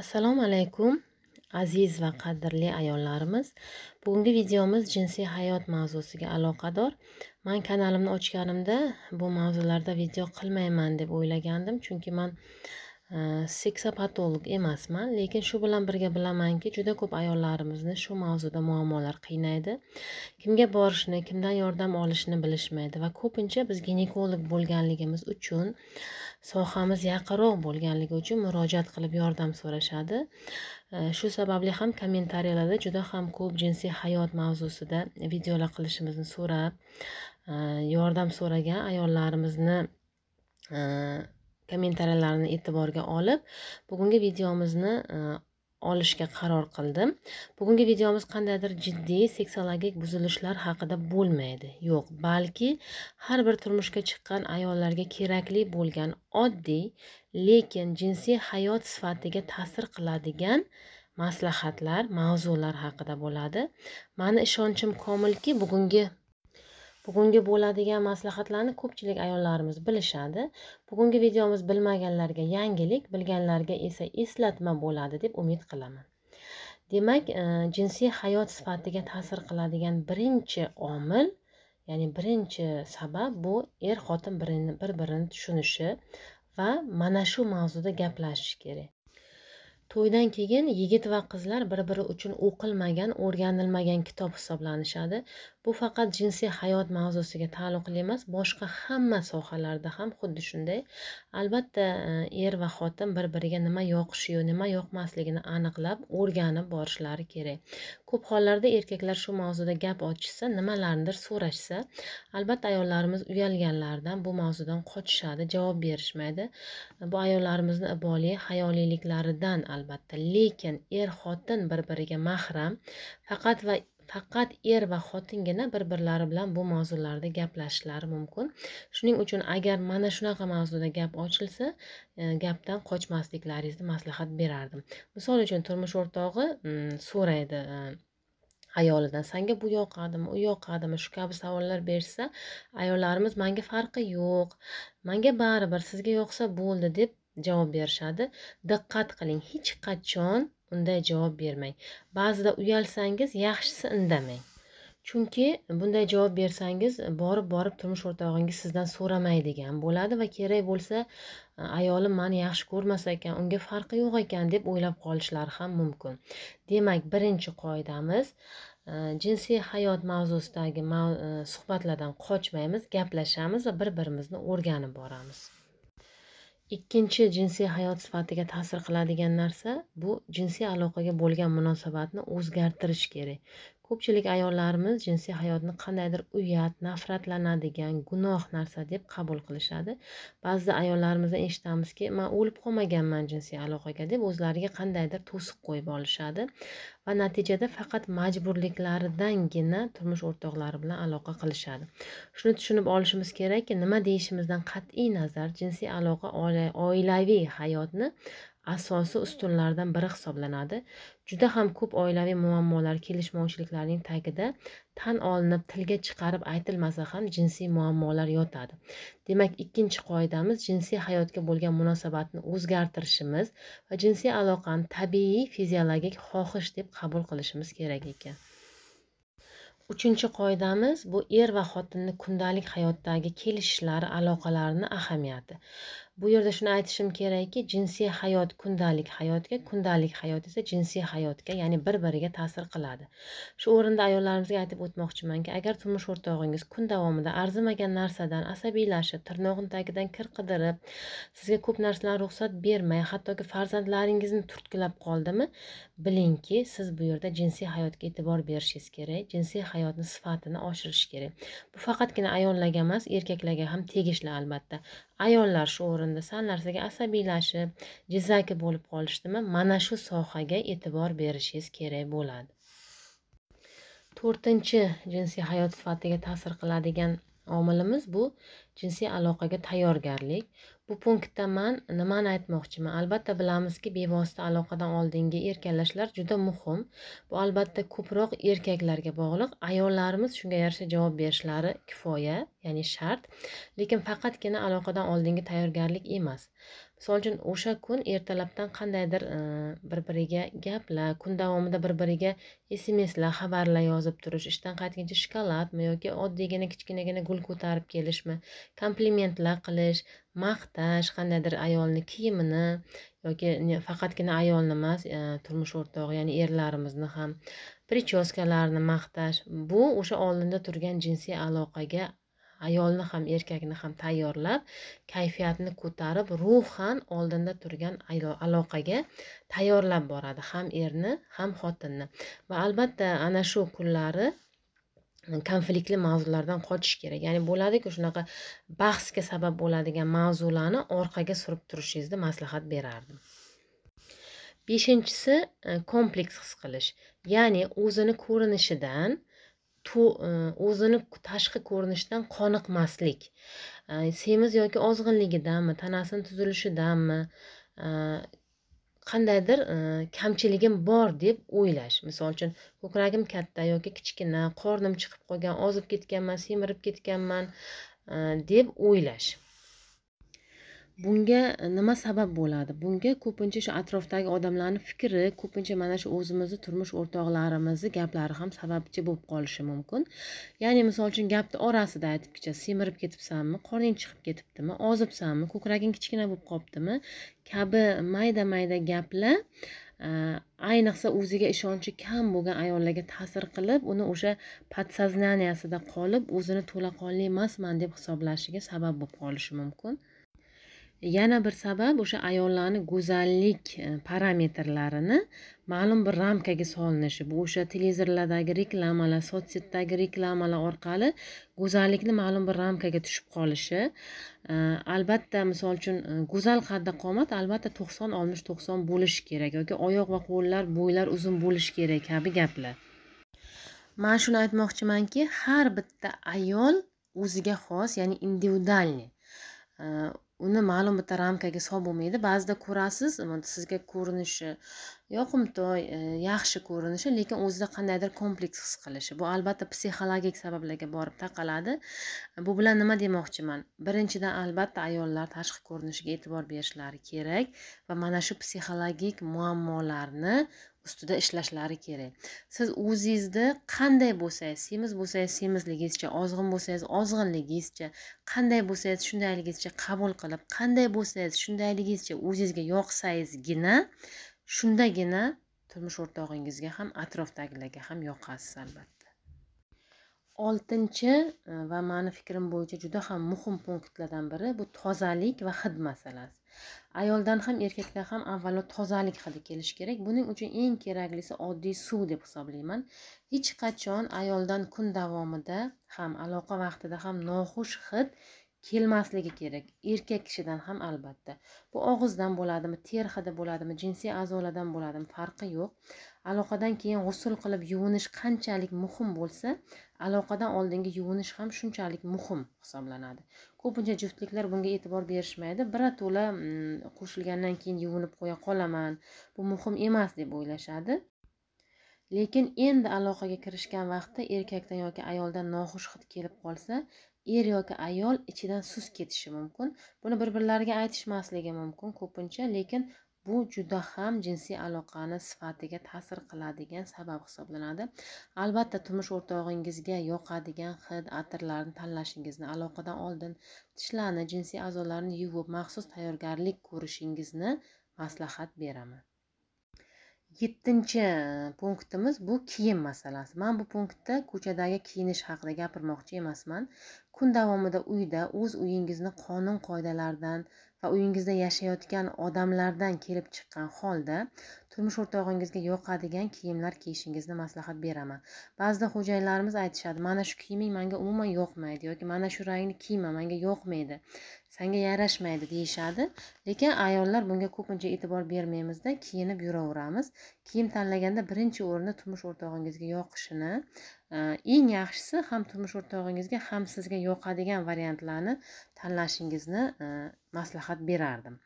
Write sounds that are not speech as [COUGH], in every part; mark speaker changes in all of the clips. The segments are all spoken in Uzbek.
Speaker 1: assalomu alaykum aziz va qadrli ayollarimiz bugungi videomiz jinsiy hayot mavzusiga aloqador man kanalimni ochganimda bu mavzularda video qilmayman deb o'ylagandim chunki man seksopatolog э, emasman lekin shu bilan birga bilamanki juda ko'p ayollarimizni shu mavzuda muammolar qiynaydi kimga borishni kimdan yordam olishni bilishmaydi va ko'pincha biz ginekolog bo'lganligimiz uchun sohamiz yaqinroq bo'lganligi uchun murojaat qilib yordam so'rashadi э, shu sababli ham kommentariyalarda juda ham ko'p jinsiy hayot mavzusida videolar qilishimizni so'rab э, yordam so'ragan ayollarimizni kommentariyalarini e'tiborga olib bugungi videomizni e, olishga qaror qildim bugungi videomiz qandaydir jiddiy seksologik buzilishlar haqida bo'lmaydi yo'q balki har bir turmushga chiqqan ayollarga kerakli bo'lgan oddiy lekin jinsiy hayot sifatiga ta'sir qiladigan maslahatlar mavzular haqida bo'ladi mani ishonchim komilki bugungi bugungi bo'ladigan maslahatlarni ko'pchilik ayollarimiz bilishadi bugungi videomiz bilmaganlarga yangilik bilganlarga esa eslatma bo'ladi deb umid qilaman demak e, jinsiy hayot sifatiga ta'sir qiladigan birinchi omil ya'ni birinchi sabab bu er xotin birini bir birini tushunishi va mana shu mavzuda gaplashishi kerak to'ydan keyin yigit va qizlar bir biri uchun o'qilmagan o'rganilmagan kitob hisoblanishadi bu faqat jinsiy hayot mavzusiga taalluqli emas boshqa hamma sohalarda ham xuddi shunday albatta e, er va xotin bir biriga nima yoqishiyu nima yoqmasligini aniqlab o'rganib borishlari kerak ko'p hollarda erkaklar shu mavzuda gap ochishsa nimalarnidir so'rashsa albatta ayollarimiz uyalganlaridan bu mavzudan qochishadi javob berishmaydi bu ayollarimizni iboli hayoliyliklaridan albatta lekin er xotin bir biriga mahram faqat va faqat er va xotingina bir birlari bilan bu mavzularda gaplashishlari mumkin shuning uchun agar mana shunaqa mavzuda gap ochilsa e, gapdan qochmasliklaringizni maslahat berardim misol uchun turmush o'rtog'i mm, so'raydi e, ayolidan sanga bu yoqadimi u yoqadimi shu kabi savollar berishsa ayollarimiz manga farqi yo'q manga baribir sizga yoqsa bo'ldi deb javob berishadi diqqat qiling hech qachon unday javob bermang ba'zida uyalsangiz yaxshisi indamang chunki bunday javob bersangiz borib borib turmush o'rtog'ingiz sizdan so'ramaydigan bo'ladi va kerak bo'lsa e, ayolim mani yaxshi ko'rmasa ekan unga farqi yo'q ekan deb o'ylab qolishlari ham mumkin demak birinchi qoidamiz e, jinsiy hayot mavzusidagi e, suhbatlardan qochmaymiz gaplashamiz va bir birimizni o'rganib boramiz ikkinchi jinsiy hayot sifatiga ta'sir qiladigan narsa bu jinsiy aloqaga bo'lgan munosabatni o'zgartirish kerak ko'pchilik ayollarimiz jinsiy hayotni qandaydir uyat nafratlanadigan gunoh narsa deb qabul qilishadi ba'zida ayollarimizdan eshitamizki man o'lib qolmaganman jinsiy aloqaga deb o'zlariga qandaydir to'siq qo'yib olishadi va natijada faqat majburliklaridangina turmush o'rtoqlari bilan aloqa qilishadi shuni tushunib olishimiz kerakki nima deyishimizdan qat'iy nazar jinsiy aloqa oilaviy hayotni asosiy ustunlardan biri hisoblanadi juda ham ko'p oilaviy muammolar kelishmovchiliklarning tagida tan olinib tilga chiqarib aytilmasa ham jinsiy muammolar yotadi demak ikkinchi qoidamiz jinsiy hayotga bo'lgan munosabatni o'zgartirishimiz va jinsiy aloqani tabiiy fiziologik xohish deb qabul qilishimiz kerak ekan uchinchi qoidamiz bu er va xotinni kundalik hayotdagi kelishishlari aloqalarini ahamiyati bu yerda shuni aytishim kerakki jinsiy hayot kundalik hayotga kundalik hayot esa jinsiy hayotga ya'ni bir biriga ta'sir qiladi shu o'rinda ayollarimizga aytib o'tmoqchimanki agar turmush o'rtog'ingiz kun davomida arzimagan narsadan asabiylashib tirnog'ini tagidan kir qidirib sizga ko'p narsalarni ruxsat bermay hattoki farzandlaringizni turtkilab qoldimi bilingki siz bu yerda jinsiy hayotga e'tibor berishingiz kerak jinsiy hayotni sifatini oshirish kerak bu faqatgina ayollarga emas erkaklarga ham tegishli albatta ayollar shu o'rinda sal narsaga asabiylashib jizzaki bo'lib qolishdimi mana shu sohaga e'tibor berishingiz kerak bo'ladi to'rtinchi jinsiy hayot sifatiga ta'sir qiladigan omilimiz bu jinsiy aloqaga tayyorgarlik bu punktda man nimani aytmoqchiman albatta bilamizki bevosita aloqadan oldingi erkalashlar juda muhim bu albatta ko'proq erkaklarga bog'liq ayollarimiz shunga yarasha javob berishlari kifoya ya'ni shart lekin faqatgina aloqadan oldingi tayyorgarlik emas misol uchun o'sha kun ertalabdan qandaydir e, bir biriga gaplar kun davomida bir biriga smslar xabarlar yozib turish ishdan qaytguncha shokoladmi yoki oddiygina kichkinagina gul ko'tarib kelishmi komplimentlar qilish maqtash qandaydir ayolni kiyimini yoki faqatgina ayolni emas e, turmush o'rtog'i ya'ni erlarimizni ham prichoskalarini maqtash bu o'sha oldinda turgan jinsiy aloqaga ayolni ham erkakni ham tayyorlab kayfiyatni ko'tarib ruhan oldinda turgan aloqaga tayyorlab boradi ham erni ham xotinni va albatta ana shu kunlari konfliktli mavzulardan qochish kerak ya'ni bo'ladiku shunaqa bahsga sabab bo'ladigan mavzularni orqaga surib turishingizni maslahat berardim beshinchisi e, kompleks his qilish ya'ni o'zini ko'rinishidan E, o'zini tashqi ko'rinishidan qoniqmaslik e, semiz yoki ozg'inligidanmi tanasini tuzilishidanmi e, qandaydir kamchiligim bor deb o'ylash misol uchun ko'kragim katta yoki kichkina qornim chiqib qolgan ozib ketganman semirib ketganman deb o'ylash bunga e, nima sabab bo'ladi bunga ko'pincha shu atrofdagi odamlarni fikri ko'pincha mana shu o'zimizni turmush o'rtoqlarimizni gaplari ham sababchi bo'lib qolishi mumkin ya'ni misol uchun gapni orasida aytibgicha semirib ketibsanmi qorning chiqib ketibdimi ozibsanmi ko'kraging kichkina bo'lib qolibdimi kabi mayda mayda gaplar e, ayniqsa o'ziga ishonchi kam bo'lgan ayollarga ta'sir qilib uni o'sha подсознаниясida qolib o'zini to'laqonli emasman deb hisoblashiga sabab bo'lib qolishi mumkin yana bir sabab o'sha ayollarni go'zallik e, parametrlarini ma'lum bir ramkaga solinishi bu o'sha televizorlardagi reklamalar sotsetdagi reklamalar orqali go'zallikni ma'lum bir ramkaga tushib qolishi e, albatta misol uchun e, go'zal qadda qomat albatta to'qson oltmish to'qson bo'lishi kerak yoki oyoq va qo'llar bo'ylar uzun bo'lishi kerak kabi gaplar man shuni aytmoqchimanki har bitta ayol o'ziga xos ya'ni individualniy uni ma'lum bitta ramkaga solib bo'lmaydi ba'zida ko'rasiz sizga ko'rinishi yoqimtoy e, yaxshi ko'rinishi lekin o'zida qandaydir kompleks his qilishi bu albatta psixologik sabablarga borib taqaladi bu bilan nima demoqchiman birinchidan albatta ayollar tashqi ko'rinishiga e'tibor berishlari kerak va mana shu psixologik muammolarni ustida ishlashlari kerak siz o'zingizni qanday bo'lsangiz semiz bo'lsangiz semizligingizcha ozg'in bo'lsangiz ozg'inligingizcha qanday bo'lsangiz shundayligingizcha qabul qilib qanday bo'lsangiz shundayligingizcha o'zingizga yoqsangizgina shundagina turmush o'rtog'ingizga ham atrofdagilarga ham yoqasiz albatta oltinchi e, va mani fikrim bo'yicha juda ham muhim punktlardan biri bu tozalik va hid masalasi ayoldan ham erkakdan ham avvalo tozalik hidi kelishi kerak buning uchun eng keraklisi oddiy suv deb hisoblayman hech qachon ayoldan kun davomida ham aloqa vaqtida ham noxush hid kelmasligi kerak erkak kishidan ham albatta bu og'izdan bo'ladimi ter hidi bo'ladimi jinsiy a'zolardan bo'ladimi farqi yo'q aloqadan keyin g'usul qilib yuvinish qanchalik muhim bo'lsa aloqadan oldingi yuvinish ham shunchalik muhim hisoblanadi ko'pincha juftliklar bunga e'tibor berishmaydi birato'la mm, qo'shilgandan keyin yuvinib qo'ya qolaman bu muhim emas deb o'ylashadi lekin endi aloqaga kirishgan vaqtda erkakdan yoki ayoldan noxush hid kelib qolsa er yoki ayol ichidan sust ketishi mumkin buni bir birlariga aytishmasligi mumkin ko'pincha lekin bu juda ham jinsiy aloqani sifatiga ta'sir qiladigan sabab hisoblanadi albatta turmush o'rtog'ingizga yoqadigan hid atirlarni tanlashingizni aloqadan oldin tishlarni jinsiy a'zolarni yuvib maxsus tayyorgarlik ko'rishingizni maslahat beraman yettinchi punktimiz bu kiyim masalasi man bu punktda ko'chadagi kiyinish haqida gapirmoqchi emasman kun davomida uyda o'z uyingizni qonun qoidalaridan va uyingizda yashayotgan odamlardan kelib chiqqan holda turmush o'rtog'ingizga yoqadigan kiyimlar kiyishingizni maslahat beraman ba'zida xo'jayinlarimiz aytishadi mana shu kiyiming manga umuman yoqmaydi yoki mana shu rangni kiyma manga yoqmaydi sanga yarashmaydi deyishadi lekin ayollar bunga ko'pincha e'tibor bermaymizda kiyinib yuraveramiz kiyim tanlaganda birinchi o'rinda turmush o'rtog'ingizga yoqishini e, eng yaxshisi ham turmush o'rtog'ingizga ham sizga yoqadigan variantlarni tanlashingizni e, maslahat berardim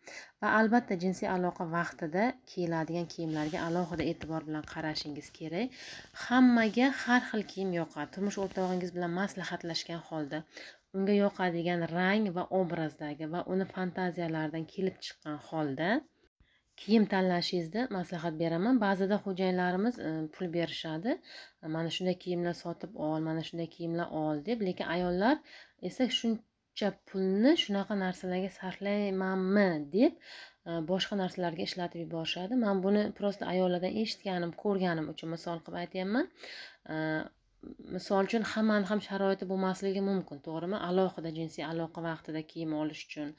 Speaker 1: va albatta jinsiy aloqa vaqtida kiyiladigan kiyimlarga alohida e'tibor bilan qarashingiz kerak hammaga har xil kiyim yoqadi turmush o'rtog'ingiz bilan maslahatlashgan holda unga yoqadigan rang va obrazdagi va uni fantaziyalaridan kelib chiqqan holda kiyim tanlashingizda maslahat beraman ba'zida xo'jayinlarimiz e, pul berishadi mana shunday kiyimlar sotib ol mana shunday kiyimlar ol deb lekin ayollar esa shuncha pulni shunaqa narsalarga sarflaymanmi deb e, boshqa narsalarga ishlatib yuborishadi man buni просто ayollardan eshitganim ko'rganim uchun misol qilib aytyapman e, misol uchun hammani ham sharoiti bo'lmasligi mumkin to'g'rimi alohida jinsiy aloqa vaqtida kiyim olish uchun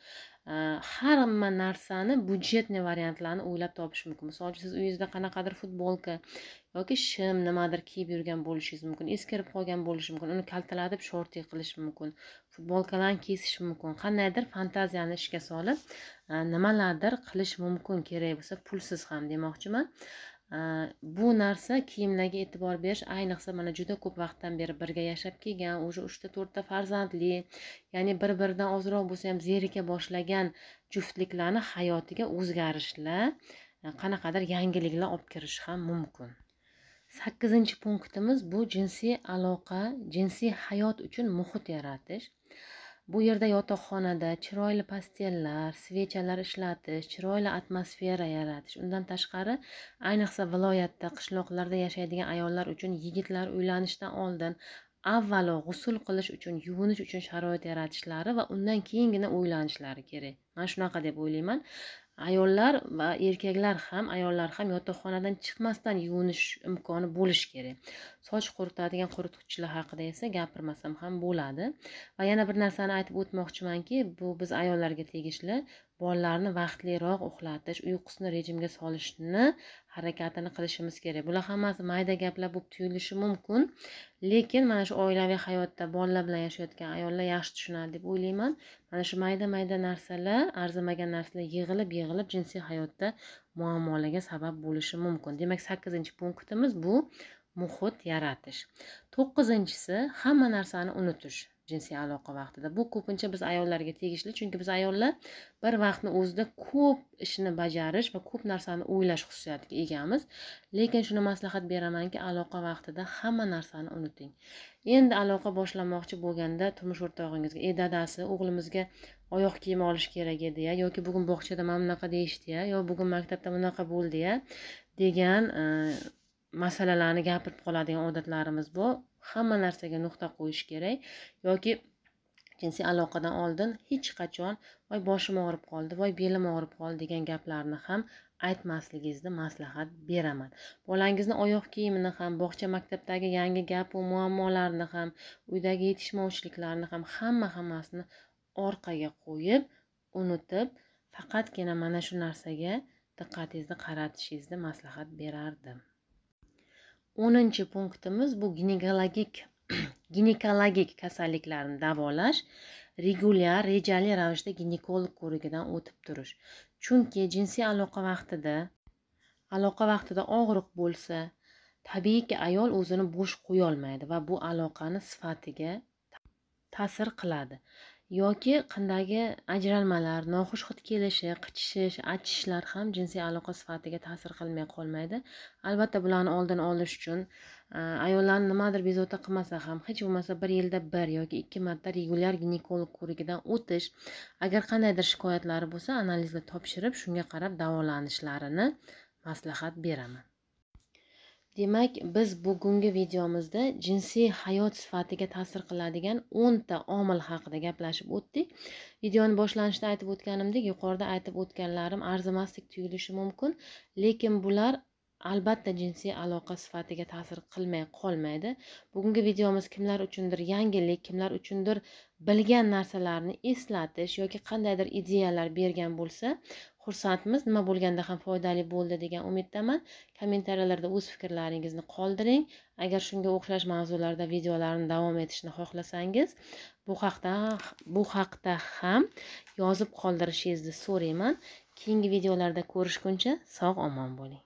Speaker 1: hamma narsani byudjetniy variantlarni o'ylab topish mumkin misol uchun siz uyingizda qanaqadir futbolka yoki shim nimadir kiyib yurgan bo'lishingiz mumkin eskirib qolgan bo'lishi mumkin uni kaltalatib shorti qilish mumkin futbolkalarni kesish mumkin qandaydir fantaziyani ishga solib nimalardir qilish mumkin kerak bo'lsa pulsiz ham demoqchiman bu narsa kiyimlarga e'tibor berish ayniqsa mana juda ko'p vaqtdan beri birga yashab kelgan уже uchta to'rtta farzandli ya'ni bir biridan ozroq bo'lsa ham zerika boshlagan juftliklarni hayotiga o'zgarishlar qanaqadir yangiliklar olib kirishi ham mumkin sakkizinchi punktimiz bu jinsiy aloqa jinsiy hayot uchun muhit yaratish bu yerda yotoqxonada chiroyli postellar svechalar ishlatish chiroyli atmosfera yaratish undan tashqari ayniqsa viloyatda qishloqlarda yashaydigan ayollar uchun yigitlar uylanishdan oldin avvalo g'usul qilish uchun yuvinish uchun sharoit yaratishlari va undan keyingina uylanishlari kerak mana shunaqa deb o'ylayman ayollar va erkaklar ham ayollar ham yotoqxonadan chiqmasdan yuvinish imkoni bo'lishi kerak soch quritadigan quritgichlar haqida esa gapirmasam ham bo'ladi va yana bir narsani aytib o'tmoqchimanki bu biz ayollarga tegishli bolalarni vaqtliroq uxlatish uyqusini rejimga solishni harakatini qilishimiz kerak bular hammasi mayda gaplar bo'lib tuyulishi mumkin lekin mana shu oilaviy hayotda bolalar bilan yashayotgan ayollar yaxshi tushunadi deb o'ylayman mana shu mayda mayda narsalar arzimagan narsalar yig'ilib yig'ilib jinsiy hayotda muammolarga sabab bo'lishi mumkin demak sakkizinchi punktimiz bu muhit yaratish to'qqizinchisi hamma narsani unutish jinsiy aloqa vaqtida bu ko'pincha biz ayollarga tegishli chunki biz ayollar bir vaqtni o'zida ko'p ishni bajarish va ko'p narsani o'ylash xususiyatiga egamiz lekin shuni maslahat beramanki aloqa vaqtida hamma narsani unuting endi aloqa boshlamoqchi bo'lganda turmush o'rtog'ingizga e dadasi o'g'limizga oyoq kiyim olish kerak edi ya yoki bugun bog'chada mana bunaqa deyishdi ya yo bugun maktabda bunaqa bo'ldi ya degan masalalarni gapirib qoladigan odatlarimiz bor hamma narsaga nuqta qo'yish kerak yoki jinsiy aloqadan oldin hech qachon voy boshim og'rib qoldi voy belim og'rib qoldi degan gaplarni ham aytmasligingizni maslahat beraman bolangizni oyoq kiyimini ham bog'cha maktabdagi yangi gapu muammolarni ham uydagi yetishmovchiliklarni ham hamma hammasini orqaga qo'yib unutib faqatgina mana shu narsaga diqqatingizni qaratishingizni maslahat berardim o'ninchi punktimiz bu ginekologik [CLEARS THROAT] ginekologik kasalliklarni davolash regulyar rejali ravishda ginekolog ko'rigidan o'tib turish chunki jinsiy aloqa vaqtida aloqa vaqtida og'riq bo'lsa tabiiyki ayol o'zini bo'sh qo'yolmaydi va bu aloqani sifatiga ta'sir qiladi yoki qandagi ajralmalar noxush hid kelishi qichishish achishishlar ham jinsiy aloqa sifatiga ta'sir qilmay qolmaydi albatta bularni oldini olish uchun e, ayollarni nimadir bezovta qilmasa ham hech bo'lmasa bir yilda bir yoki ikki marta regulyar ginekolog ko'rigidan o'tish agar qandaydir shikoyatlari bo'lsa analizga topshirib shunga qarab davolanishlarini maslahat beraman Demak, biz bugungi videomizda jinsiy hayot sifatiga ta'sir qiladigan 10 ta omil haqida gaplashib o'tdik. Videoni boshlanishda aytib o'tganimdek, yuqorida aytib o'tganlarim arzimaslik tuyulishi mumkin, lekin bular albatta jinsiy aloqa sifatiga ta'sir qilmay qolmaydi bugungi videomiz kimlar uchundir yangilik kimlar uchundir bilgan narsalarni eslatish yoki qandaydir ideyalar bergan bo'lsa xursandmiz nima bo'lganda ham foydali bo'ldi degan umiddaman kommentariyalarda o'z fikrlaringizni qoldiring agar shunga o'xshash mavzularda videolarni davom etishni xohlasangiz bu haqda bu haqda ham yozib qoldirishingizni so'rayman keyingi videolarda ko'rishguncha sog' omon bo'ling